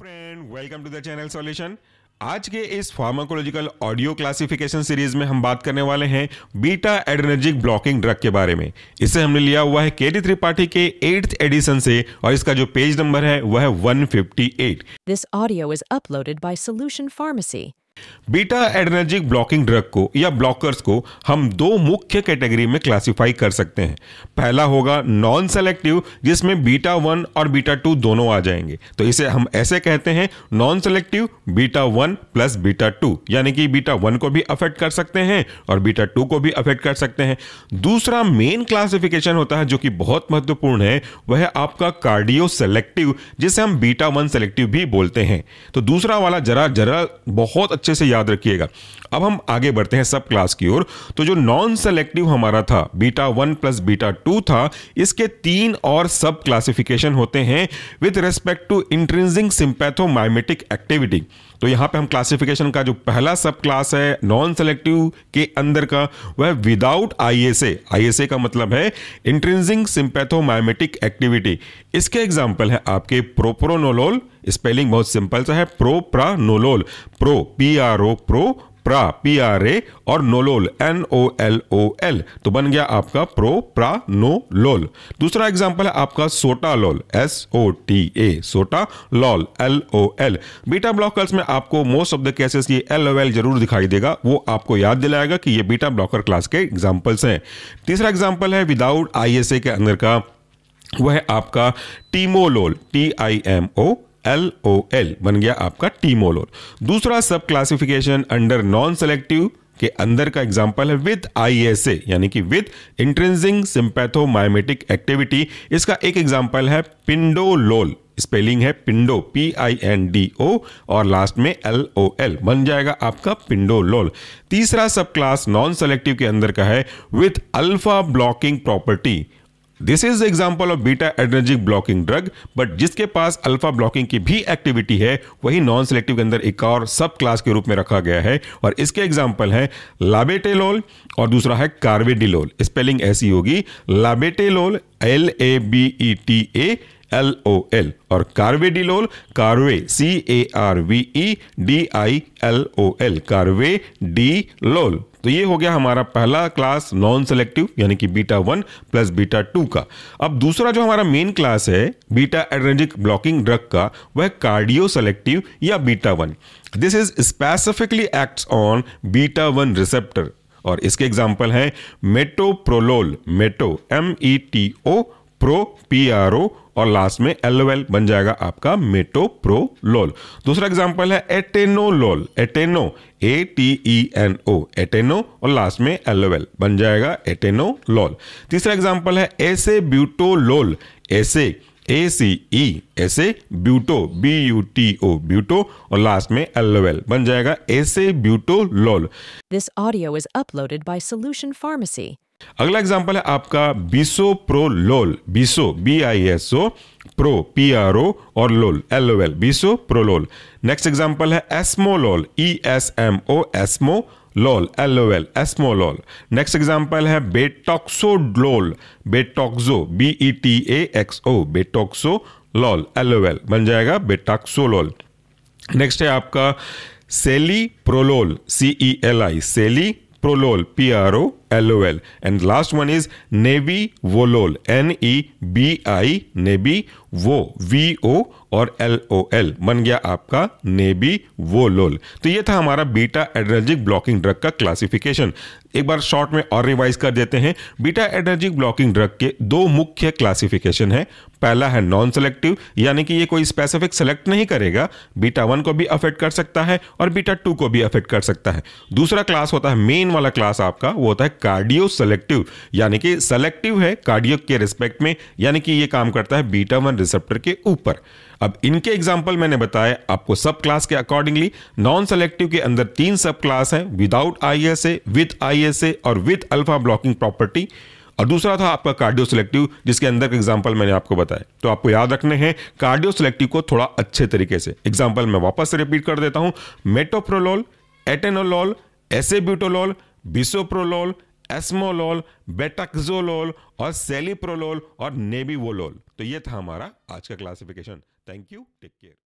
friend welcome to the channel solution आज के इस फार्माकोलॉजिकल ऑडियो क्लासिफिकेशन सीरीज में हम बात करने वाले हैं बीटा एड्रेनर्जिक ब्लॉकिंग ड्रग के बारे में इसे हमने लिया हुआ है केडी त्रिपाठी के एट्थ एडिशन से और इसका जो पेज नंबर है वह है 158 this audio is uploaded by solution pharmacy beta adrenergic blocking drug को या ब्लॉकर्स को हम दो मुख्य कैटेगरी में क्लासिफाई कर सकते हैं पहला होगा नॉन सेलेक्टिव जिसमें बीटा वन और बीटा टू दोनों आ जाएंगे तो इसे हम ऐसे कहते हैं non selective beta one plus beta two यानी कि बीटा वन को भी अफेक्ट कर सकते हैं और बीटा टू को भी अफेक्ट कर सकते हैं दूसरा मेन क्लासिफिकेशन होता है जो कि बहुत महत्वपूर्ण है वह आपका कार्डियो सेलेक्टिव जिसे हम बीटा वन सेलेक्टिव भी बोलते हैं तो दूसरा वाला जरा जरा बहुत अच्छा अच्छे से याद रखिएगा अब हम आगे बढ़ते हैं सब क्लास की ओर तो जो नॉन सेलेक्टिव हमारा था beta one plus beta two था इसके तीन और सब क्लासिफिकेशन होते हैं with respect to intrinsic sympathomimetic activity तो यहां पे हम क्लासिफिकेशन का जो पहला सब क्लास है नॉन सेलेक्टिव के अंदर का वह विदाउट आईएसए आईएसए का मतलब है इंट्रेंसिंग सिंपैथोमाइमेटिक एक्टिविटी इसके एग्जाम्पल है आपके प्रोप्रोनोलोल स्पेलिंग बहुत सिंपल सा है propranolol pro P R O pro pra P R A और nolol N O L O L तो बन गया आपका प्रो प्रा नो लोल दूसरा एग्जाम्पल है आपका लोल S O T A sotalol L O L beta blockers में आपको मोस्ट ऑफ द केसेस ये एल ओ एल जरूर दिखाई देगा वो आपको याद दिलाएगा कि ये बीटा ब्लॉकर क्लास के एग्जाम्पल्स हैं तीसरा एग्जाम्पल है विदाउट आई एस ए के अंदर का वह है आपका timolol T I M O L O L बन गया आपका टीमोलोर दूसरा सब क्लासिफिकेशन अंडर नॉन सेलेक्टिव के अंदर का एग्जाम्पल है विद आई एस ए यानी कि विद इंट्रेंसिंग सिंपैथोमायोमेटिक एक्टिविटी इसका एक एग्जाम्पल है पिंडोलोल स्पेलिंग है pindo P I N D O और लास्ट में एल ओ एल बन जाएगा आपका पिंडोलोल तीसरा सब क्लास नॉन सेलेक्टिव के अंदर का है with alpha blocking property this is example of beta adrenergic blocking drug but जिसके पास अल्फा ब्लॉकिंग की भी एक्टिविटी है वही नॉन सेलेक्टिव के अंदर एक और सब क्लास के रूप में रखा गया है और इसके एग्जाम्पल है लाबेटेलोल और दूसरा है कार्वेडिलोल स्पेलिंग ऐसी होगी labetalol L A B E T A L O L और carve lol carve C A R V E D I L O L carvedilol तो ये हो गया हमारा पहला क्लास नॉन सेलेक्टिव यानी कि beta one plus beta two का अब दूसरा जो हमारा मेन क्लास है बीटा एड्रेजिक ब्लॉकिंग ड्रग का वह कार्डियो सेलेक्टिव या beta one this is specifically acts on beta one receptor और इसके एग्जाम्पल हैं metoprolol meto M E T O pro P R O और लास्ट में एलओएल बन जाएगा आपका मेटो प्रो लोल दूसरा एग्जांपल है एटेनो लोल एटेनो A T E N O एटेनो और लास्ट में एलओएल बन जाएगा एटेनो लोल तीसरा एग्जांपल है ace buto lol ace A C E ace buto B U T O buto और लास्ट में एलओएल बन जाएगा ace buto lol this audio is uploaded by solution pharmacy अगला एग्जाम्पल है आपका biso pro lol biso B I S O pro P R O और lol L O L biso pro lol next example है esmo lol E S M O esmo lol L O L esmo lol next example है betaxo lol betaxo B E T A X O betaxo lol L O L बन जाएगा बेटॉक्सो लोल next है आपका सेली प्रोलोल सी ई e L I celi prolol P R O L O L and last one is वो lol N E B I नेबी वो V O और L O L बन गया आपका नेबी लोल तो ये था हमारा बीटा एडर्जिक ब्लॉकिंग ड्रग का क्लासिफिकेशन एक बार शॉर्ट में और रिवाइज कर देते हैं बीटा एडर्जिक ब्लॉकिंग ड्रग के दो मुख्य क्लासिफिकेशन है पहला है नॉन सेलेक्टिव यानी कि ये कोई स्पेसिफिक सेलेक्ट नहीं करेगा बीटा वन को भी अफेक्ट कर सकता है और बीटा टू को भी अफेक्ट कर सकता है दूसरा क्लास होता है मेन वाला क्लास आपका वो होता है कार्डियो सेलेक्टिव यानी कि सेलेक्टिव है कार्डियो के रिस्पेक्ट में यानी कि ये काम करता है बीटा वन रिसेप्टर के ऊपर अब इनके एग्जाम्पल मैंने बताया आपको सब क्लास के अकॉर्डिंगली नॉन सेलेक्टिव के अंदर तीन सब क्लास हैं without I S A with I S A और विथ अल्फा ब्लॉकिंग प्रॉपर्टी और दूसरा था आपका कार्डियो सेलेक्टिव जिसके अंदर का एग्जाम्पल मैंने आपको बताया तो आपको याद रखने हैं कार्डियो सेलेक्टिव को थोड़ा अच्छे तरीके से एग्जाम्पल मैं वापस रिपीट कर देता हूं metoprolol atenolol acebutolol bisoprolol esmolol betaxolol और सेलिप्रोलोल और नेबीवोलोल तो ये था हमारा आज का classification thank you take care